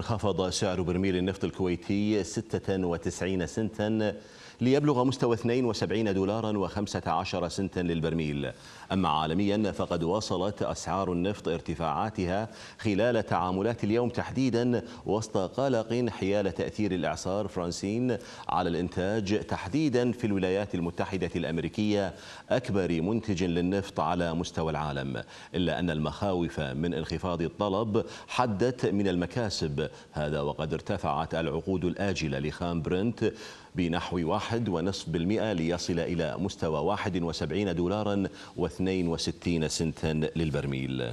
انخفض سعر برميل النفط الكويتي 96 سنتا ليبلغ مستوى 72 دولارا و15 سنتا للبرميل أما عالميا فقد وصلت أسعار النفط ارتفاعاتها خلال تعاملات اليوم تحديدا وسط قلق حيال تأثير الإعصار فرانسين على الإنتاج تحديدا في الولايات المتحدة الأمريكية أكبر منتج للنفط على مستوى العالم إلا أن المخاوف من انخفاض الطلب حدت من المكاسب هذا وقد ارتفعت العقود الآجلة لخام برنت بنحو واحد ونصف بالمئة ليصل إلى مستوى وسبعين دولارا و وستين سنتا للبرميل